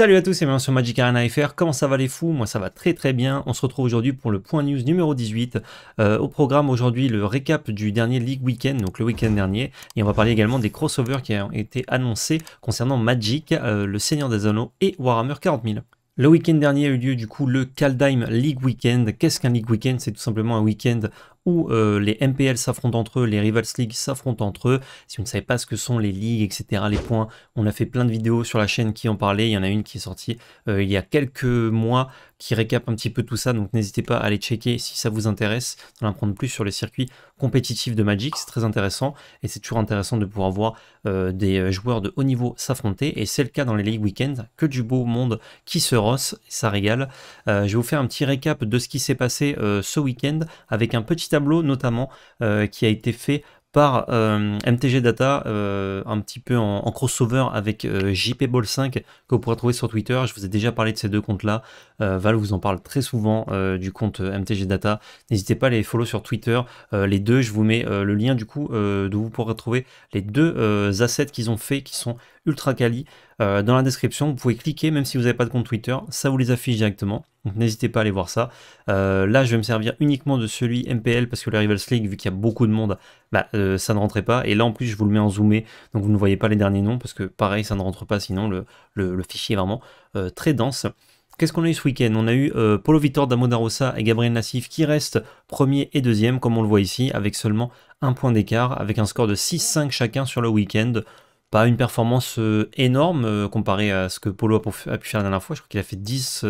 Salut à tous et bienvenue sur Magic Arena FR, comment ça va les fous Moi ça va très très bien, on se retrouve aujourd'hui pour le point news numéro 18. Euh, au programme aujourd'hui le récap du dernier League Weekend, donc le week-end dernier, et on va parler également des crossovers qui ont été annoncés concernant Magic, euh, le Seigneur des Anneaux et Warhammer 40 000. Le week-end dernier a eu lieu du coup le Kaldheim League Weekend. Qu'est-ce qu'un League Weekend C'est tout simplement un week-end où euh, les MPL s'affrontent entre eux, les Rivals League s'affrontent entre eux. Si vous ne savez pas ce que sont les ligues, etc., les points, on a fait plein de vidéos sur la chaîne qui en parlaient. Il y en a une qui est sortie euh, il y a quelques mois qui récap un petit peu tout ça, donc n'hésitez pas à aller checker si ça vous intéresse, d'en apprendre plus sur les circuits compétitifs de Magic, c'est très intéressant, et c'est toujours intéressant de pouvoir voir euh, des euh, joueurs de haut niveau s'affronter, et c'est le cas dans les League Weekend, que du beau monde qui se rosse, ça régale. Euh, je vais vous faire un petit récap de ce qui s'est passé ce week-end, avec un petit tableau notamment qui a été fait par MTG Data, un petit peu en, crossover avec JP Ball 5 que vous pourrez trouver sur Twitter. Je vous ai déjà parlé de ces deux comptes-là. Euh, Val vous en parle très souvent euh, du compte euh, MTG Data. N'hésitez pas à les follow sur Twitter. les deux, je vous mets le lien du coup d'où vous pourrez trouver les deux assets qu'ils ont fait qui sont ultra quali. dans la description, vous pouvez cliquer, même si vous n'avez pas de compte Twitter, ça vous les affiche directement. Donc n'hésitez pas à aller voir ça. là, je vais me servir uniquement de celui MPL parce que le Rivals League, vu qu'il y a beaucoup de monde, bah, ça ne rentrait pas. Et là, en plus, je vous le mets en zoomé, donc vous ne voyez pas les derniers noms parce que pareil, ça ne rentre pas, sinon le fichier est vraiment très dense. Qu'est-ce qu'on a eu ce week-end On a eu euh, Polo Vitor Damodarosa et Gabriel Nassif qui restent premier et deuxième, comme on le voit ici, avec seulement un point d'écart, avec un score de 6-5 chacun sur le week-end. Pas une performance euh, énorme euh, comparée à ce que Polo a, pu faire la dernière fois. Je crois qu'il a fait 10,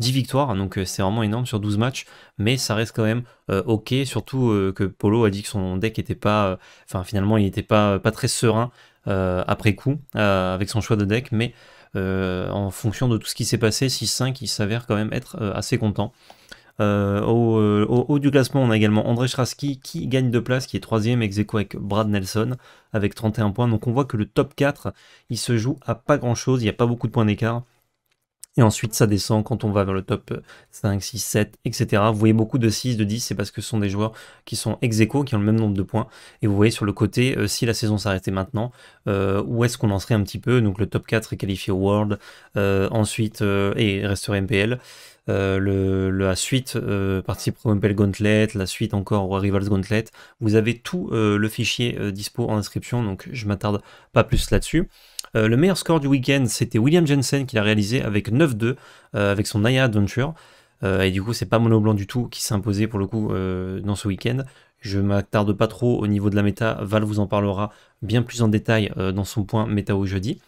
victoires, hein, donc c'est vraiment énorme sur 12 matchs, mais ça reste quand même ok, surtout que Polo a dit que son deck n'était pas. Enfin, finalement, il n'était pas, pas très serein après coup avec son choix de deck, mais. Euh, en fonction de tout ce qui s'est passé, 6-5, il s'avère quand même être euh, assez content. Euh, au, haut du classement, on a également André Schraski qui gagne de place, qui est troisième ex aequo avec Brad Nelson avec 31 points. Donc on voit que le top 4, il se joue à pas grand chose, il n'y a pas beaucoup de points d'écart et ensuite ça descend quand on va vers le top 5, 6, 7, etc. Vous voyez beaucoup de 6, de 10, c'est parce que ce sont des joueurs qui sont ex qui ont le même nombre de points, et vous voyez sur le côté, euh, si la saison s'arrêtait maintenant, euh, où est-ce qu'on en serait un petit peu, donc le top 4 est qualifié au World, euh, ensuite, et resterait MPL, le, la suite participe au MPL Gauntlet, la suite encore au Rivals Gauntlet. Vous avez tout le fichier dispo en description, donc je m'attarde pas plus là-dessus. Euh, le meilleur score du week-end, c'était William Jensen qui l'a réalisé avec 9-2, euh, avec son Naya Adventure. Euh, et du coup, c'est pas Mono Blanc du tout qui s'est imposé pour le coup dans ce week-end. Je m'attarde pas trop au niveau de la méta, Val vous en parlera bien plus en détail dans son point méta au jeudi.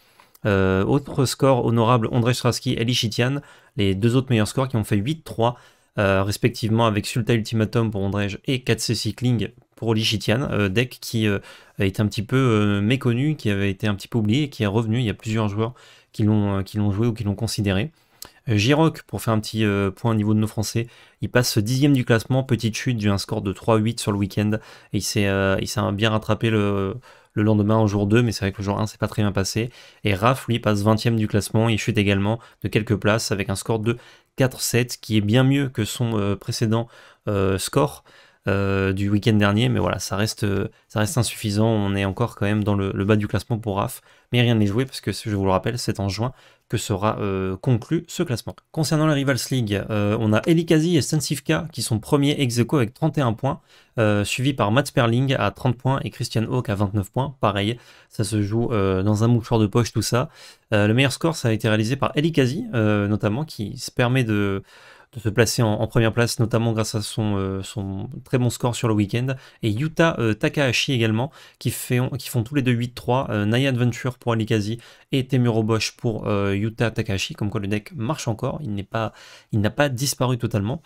autre score honorable, André Straski et Lichitian, les deux autres meilleurs scores qui ont fait 8-3, respectivement avec Sulta Ultimatum pour Andrej et 4C Cycling pour Oli euh, deck qui est euh, un petit peu euh, méconnu, qui avait été un petit peu oublié, qui est revenu. Il y a plusieurs joueurs qui l'ont joué ou qui l'ont considéré. Jirok, pour faire un petit point au niveau de nos Français, il passe 10 dixième du classement, petite chute un score de 3-8 sur le week-end. il s'est bien rattrapé le, lendemain au jour 2, mais c'est vrai que le jour 1, c'est pas très bien passé. Et Raf, lui, passe 20ème du classement, il chute également de quelques places avec un score de 4-7, qui est bien mieux que son précédent score. Euh, du week-end dernier, mais voilà, euh, ça reste, insuffisant. On est encore quand même dans le, bas du classement pour RAF, mais rien n'est joué parce que, je vous le rappelle, c'est en juin que sera euh, conclu ce classement. Concernant la Rivals League, on a Elikazi et Sensivka qui sont premiers ex avec 31 points, suivi par Matt Sperling à 30 points et Christian Hawk à 29 points. Pareil, ça se joue dans un mouchoir de poche tout ça. le meilleur score, ça a été réalisé par Elikazi, notamment, qui se permet de se placer en, première place, notamment grâce à son, euh, son très bon score sur le week-end. Et Yuta euh, Takahashi également, qui, fait, qui font tous les deux 8-3. Euh, Naya Adventure pour Alikazi et Temuro pour Yuta Takahashi. Comme quoi le deck marche encore, il n'est pas, n'a pas disparu totalement.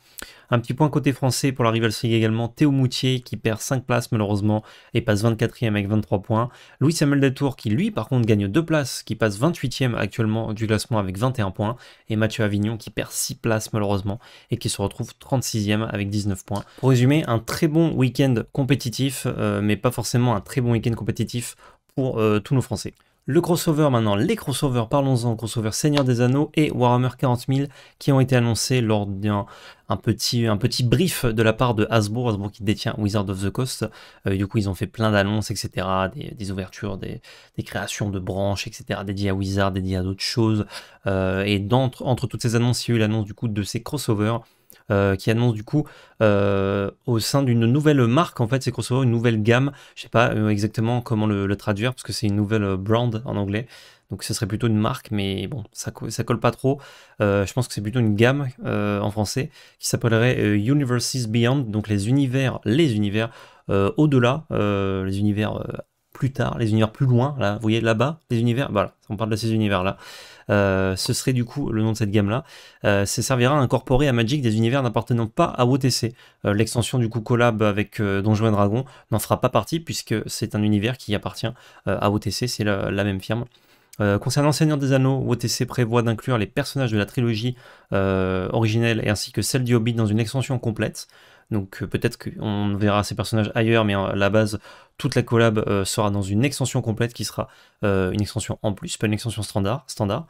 Un petit point côté français pour la rivalité également. Théo Moutier qui perd 5 places malheureusement et passe 24e avec 23 points. Louis Samuel Detour qui lui par contre gagne 2 places, qui passe 28e actuellement du classement avec 21 points. Et Mathieu Avignon qui perd 6 places malheureusement et qui se retrouve 36e avec 19 points. Pour résumer, un très bon week-end compétitif, euh, mais pas forcément un très bon week-end compétitif pour euh, tous nos Français le crossover maintenant, les crossovers, parlons-en, crossover Seigneur des Anneaux et Warhammer 40000 qui ont été annoncés lors d'un petit, un petit brief de la part de Hasbro, Hasbro qui détient Wizard of the Coast. Euh, du coup, ils ont fait plein d'annonces, etc., des, ouvertures, des, créations de branches, etc., dédiées à Wizard, dédiées à d'autres choses. Euh, et entre toutes ces annonces, il y a eu l'annonce du coup de ces crossovers. Euh, qui annonce du coup euh, au sein d'une nouvelle marque, en fait, c'est voit une nouvelle gamme. Je sais pas euh, exactement comment le, traduire, parce que c'est une nouvelle brand en anglais. Donc ce serait plutôt une marque, mais bon, ça, ça colle pas trop. je pense que c'est plutôt une gamme en français qui s'appellerait Universes Beyond, donc les univers, les univers au-delà, les univers plus tard, les univers plus loin, là, vous voyez là-bas, les univers, voilà, on parle de ces univers-là. Euh, ce serait du coup le nom de cette gamme-là. ça euh, servira à incorporer à Magic des univers n'appartenant pas à OTC. Euh, l'extension du coup collab avec donjon dragon n'en fera pas partie puisque c'est un univers qui appartient à OTC, c'est la, même firme. concernant Seigneur des Anneaux, OTC prévoit d'inclure les personnages de la trilogie originelle et ainsi que celle du Hobbit dans une extension complète. Donc euh, peut-être qu'on verra ces personnages ailleurs, mais euh, à la base, toute la collab euh, sera dans une extension complète qui sera une extension en plus, pas une extension standard. standard.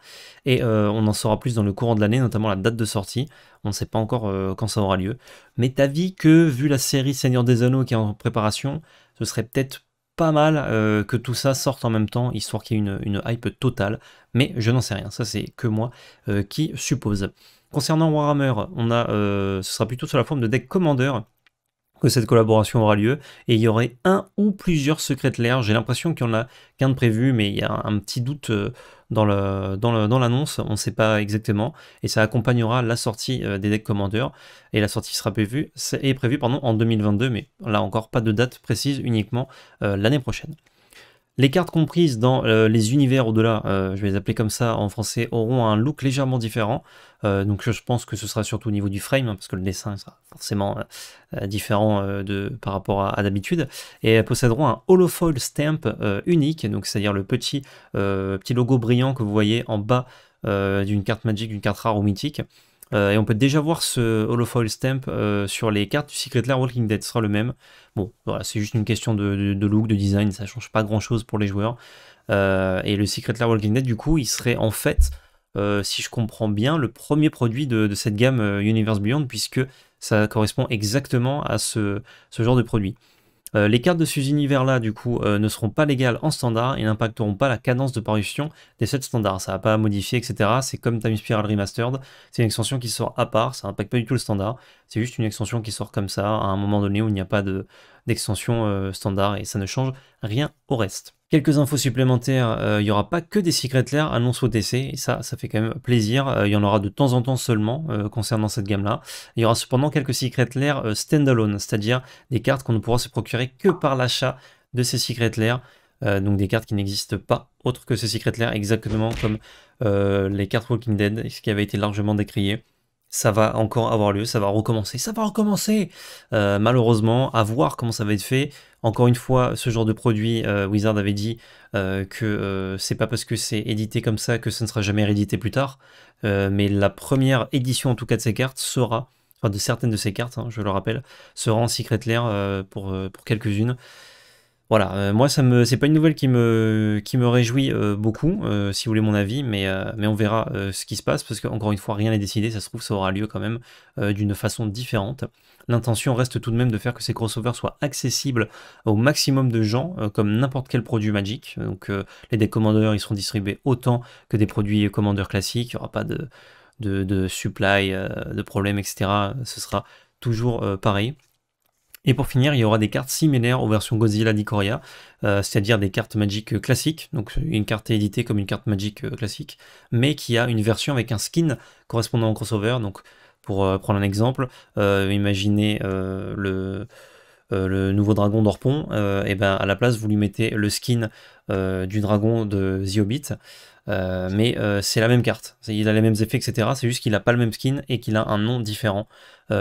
Et on en saura plus dans le courant de l'année, notamment la date de sortie. On ne sait pas encore quand ça aura lieu. Mais vu que, vu la série Seigneur des Anneaux qui est en préparation, ce serait peut-être pas mal euh, que tout ça sorte en même temps, histoire qu'il y ait une, hype totale, mais je n'en sais rien, ça c'est que moi euh, qui suppose. Concernant Warhammer, on a, euh, ce sera plutôt sur la forme de deck Commander, que cette collaboration aura lieu et il y aurait un ou plusieurs secrets l'air, J'ai l'impression qu'il y en a qu'un de prévu, mais il y a un petit doute euh, dans l'annonce, dans on ne sait pas exactement. Et ça accompagnera la sortie euh, des decks commandeurs. Et la sortie sera prévue, est prévue en 2022, mais là encore pas de date précise, uniquement euh, l'année prochaine. Les cartes comprises dans euh, les univers au-delà, euh, je vais les appeler comme ça en français, auront un look légèrement différent. Euh, donc je pense que ce sera surtout au niveau du frame, hein, parce que le dessin sera forcément différent de, par rapport à, d'habitude. Et elles posséderont un holofoil stamp unique, donc c'est-à-dire le petit, petit logo brillant que vous voyez en bas d'une carte magique, d'une carte rare ou mythique. Euh, et on peut déjà voir ce Holofoil Stamp euh, sur les cartes du Secret Lair Walking Dead, sera le même. Bon, voilà, c'est juste une question de, look, de design, ça change pas grand chose pour les joueurs. Euh, et le Secret Lair Walking Dead, du coup, il serait en fait, si je comprends bien, le premier produit de, cette gamme Universe Beyond, puisque ça correspond exactement à ce genre de produit. Euh, les cartes de ces univers-là, du coup, euh, ne seront pas légales en standard et n'impacteront pas la cadence de parution des sets standards. Ça va pas modifier, etc. C'est comme Time Spiral Remastered. C'est une extension qui sort à part. Ça n'impacte pas du tout le standard. C'est juste une extension qui sort comme ça à un moment donné où il n'y a pas d'extension de, euh, standard et ça ne change rien au reste. Quelques infos supplémentaires, euh, il n'y aura pas que des Secret Lair annonce au DC, et ça, ça fait quand même plaisir, euh, il y en aura de temps en temps seulement euh, concernant cette gamme-là. Il y aura cependant quelques Secret Lair standalone, c'est-à-dire des cartes qu'on ne pourra se procurer que par l'achat de ces Secret Lair, donc des cartes qui n'existent pas autre que ces Secret Lair, exactement comme les cartes Walking Dead, ce qui avait été largement décrié ça va encore avoir lieu, ça va recommencer, ça va recommencer. malheureusement, à voir comment ça va être fait. Encore une fois, ce genre de produit, euh, Wizard avait dit euh, que euh, c'est pas parce que c'est édité comme ça que ça ne sera jamais réédité plus tard. mais la première édition en tout cas de ces cartes sera, enfin de certaines de ces cartes, hein, je le rappelle, sera en Secret Lair pour, pour quelques-unes. Voilà, euh, moi ça c'est pas une nouvelle qui me réjouit euh, beaucoup, euh, si vous voulez mon avis, mais on verra ce qui se passe parce qu'encore une fois rien n'est décidé, ça se trouve ça aura lieu quand même d'une façon différente. L'intention reste tout de même de faire que ces crossovers soient accessibles au maximum de gens, comme n'importe quel produit Magic. Donc les decks commandeurs ils seront distribués autant que des produits commandeurs classiques, il n'y aura pas de de supply, de problème, etc. Ce sera toujours pareil. Et pour finir, il y aura des cartes similaires aux versions Godzilla d'Ikoria, euh, c'est-à-dire des cartes Magic euh, classiques, donc une carte éditée comme une carte Magic euh, classique, mais qui a une version avec un skin correspondant au crossover. Donc, pour prendre un exemple, imaginez le euh, le nouveau dragon d'Orpon, et euh, eh ben à la place vous lui mettez le skin euh, du dragon de The mais c'est la même carte, il a les mêmes effets, etc. C'est juste qu'il n'a pas le même skin et qu'il a un nom différent.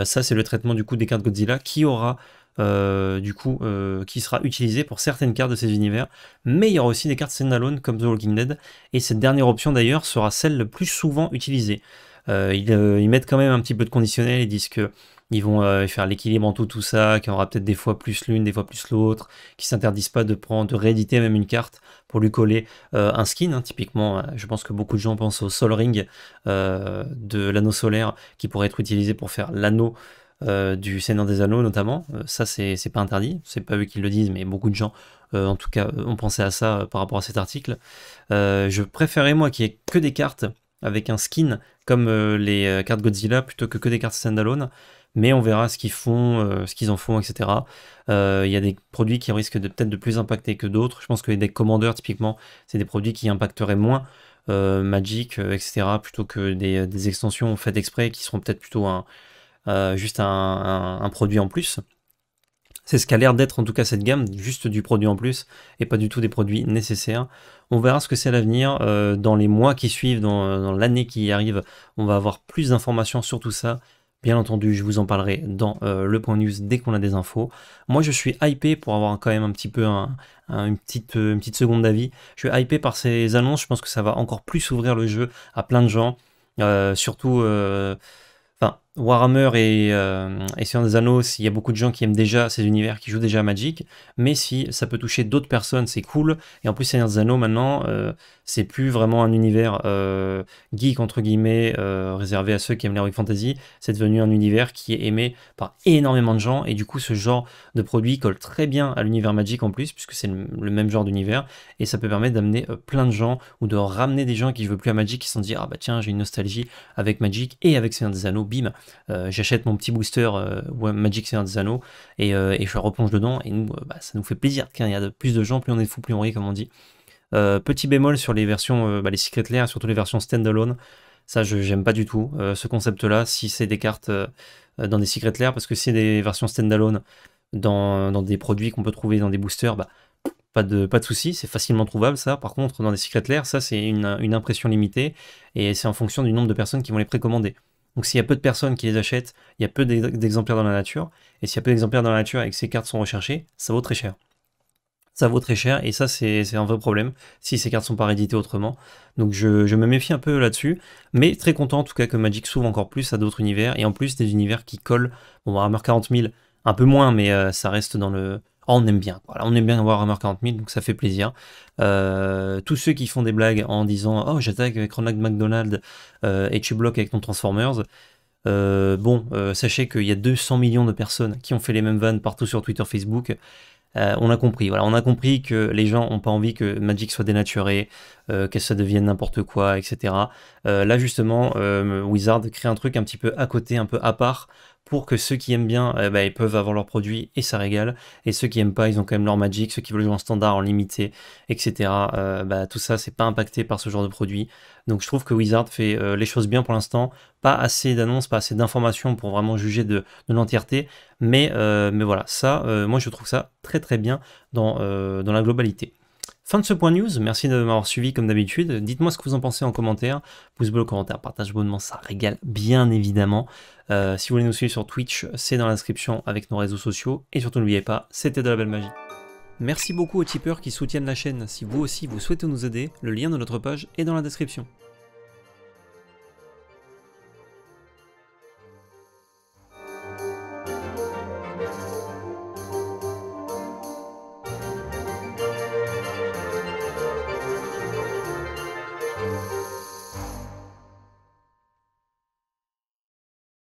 ça c'est le traitement du coup des cartes Godzilla qui aura du coup, qui sera utilisé pour certaines cartes de ces univers. Mais il y aura aussi des cartes standalone comme The Walking Dead. Et cette dernière option d'ailleurs sera celle le plus souvent utilisée. ils, ils, mettent quand même un petit peu de conditionnel, ils disent que ils vont euh, faire l'équilibre en tout, tout ça, qui aura peut-être des fois plus l'une, des fois plus l'autre, qui s'interdisent pas de prendre, de rééditer même une carte pour lui coller euh, un skin. Hein. typiquement, euh, je pense que beaucoup de gens pensent au Sol Ring de l'anneau solaire qui pourrait être utilisé pour faire l'anneau. du Seigneur des Anneaux notamment. ça, c'est pas interdit. C'est pas eux qui le disent, mais beaucoup de gens, en tout cas, ont pensé à ça par rapport à cet article. je préférais, moi, qu'il n'y ait que des cartes avec un skin, comme les cartes Godzilla, plutôt que que des cartes standalone mais on verra ce qu'ils font, euh, ce qu'ils en font, etc. Euh, il y a des produits qui risquent de peut-être de plus impacter que d'autres. Je pense que les decks commandeurs, typiquement, c'est des produits qui impacteraient moins euh, Magic, etc., plutôt que des, extensions faites exprès qui seront peut-être plutôt un, juste un, produit en plus. C'est ce qu'a l'air d'être en tout cas cette gamme, juste du produit en plus et pas du tout des produits nécessaires. On verra ce que c'est à l'avenir. dans les mois qui suivent, dans, dans l'année qui arrive, on va avoir plus d'informations sur tout ça. Bien entendu, je vous en parlerai dans euh, le point news dès qu'on a des infos. Moi, je suis hypé pour avoir quand même un petit peu une, petite, euh, petite seconde d'avis. Je suis hypé par ces annonces. Je pense que ça va encore plus ouvrir le jeu à plein de gens. Euh, surtout, Warhammer euh, et, Seigneur des Anneaux, il y a beaucoup de gens qui aiment déjà ces univers, qui jouent déjà à Magic, mais si ça peut toucher d'autres personnes, c'est cool. Et en plus, Seigneur des Anneaux, maintenant, euh, c'est plus vraiment un univers euh, geek, entre guillemets, réservé à ceux qui aiment l'heroic fantasy. C'est devenu un univers qui est aimé par énormément de gens, et du coup, ce genre de produit colle très bien à l'univers Magic en plus, puisque c'est le, même genre d'univers, et ça peut permettre d'amener plein de gens, ou de ramener des gens qui ne veulent plus à Magic, qui se sont dit, ah bah tiens, j'ai une nostalgie avec Magic et avec Seigneur des Anneaux, bim euh, j'achète mon petit booster euh, Magic Seigneur des Anneaux et, euh, et, je replonge dedans et nous, bah, ça nous fait plaisir car il y a plus de gens, plus on est fou, plus on rit comme on dit. petit bémol sur les versions, bah, les Secret Lair, surtout les versions standalone, ça je j'aime pas du tout ce concept là, si c'est des cartes dans des Secret Lair, parce que si c'est des versions standalone dans, dans des produits qu'on peut trouver dans des boosters, bah, pas de, pas de souci, c'est facilement trouvable ça. Par contre, dans des Secret Lair, ça c'est une, une, impression limitée et c'est en fonction du nombre de personnes qui vont les précommander. Donc s'il y a peu de personnes qui les achètent, il y a peu d'exemplaires dans la nature. Et s'il y a peu d'exemplaires dans la nature et que ces cartes sont recherchées, ça vaut très cher. Ça vaut très cher et ça c'est un vrai problème si ces cartes sont pas rééditées autrement. Donc je, me méfie un peu là-dessus. Mais très content en tout cas que Magic s'ouvre encore plus à d'autres univers. Et en plus des univers qui collent. Bon, Armor 40 000, un peu moins, mais euh, ça reste dans le, on aime bien. Voilà, on aime bien Warhammer 40 000, donc ça fait plaisir. Euh, tous ceux qui font des blagues en disant Oh, j'attaque avec Ronald McDonald euh, et tu bloques avec ton Transformers. Euh, bon, sachez qu'il y a 200 millions de personnes qui ont fait les mêmes vannes partout sur Twitter, Facebook. on a compris. Voilà, on a compris que les gens n'ont pas envie que Magic soit dénaturé, que ça devienne n'importe quoi, etc. là justement, Wizard crée un truc un petit peu à côté, un peu à part, pour que ceux qui aiment bien, eh ben, ils peuvent avoir leurs produits et ça régale. Et ceux qui aiment pas, ils ont quand même leur Magic. Ceux qui veulent jouer en standard, en limité, etc. Euh, bah, tout ça, c'est pas impacté par ce genre de produit. Donc je trouve que Wizard fait euh, les choses bien pour l'instant. Pas assez d'annonces, pas assez d'informations pour vraiment juger de, l'entièreté. Euh, mais, voilà, ça, moi je trouve ça très très bien dans la globalité. Fin de ce point news, merci de m'avoir suivi comme d'habitude. Dites-moi ce que vous en pensez en commentaire, pouce bleu, commentaire, partage, abonnement, ça régale bien évidemment. Euh, si vous voulez nous suivre sur Twitch, c'est dans la description avec nos réseaux sociaux. Et surtout n'oubliez pas, c'était de la belle magie. Merci beaucoup aux tipeurs qui soutiennent la chaîne. Si vous aussi vous souhaitez nous aider, le lien de notre page est dans la description.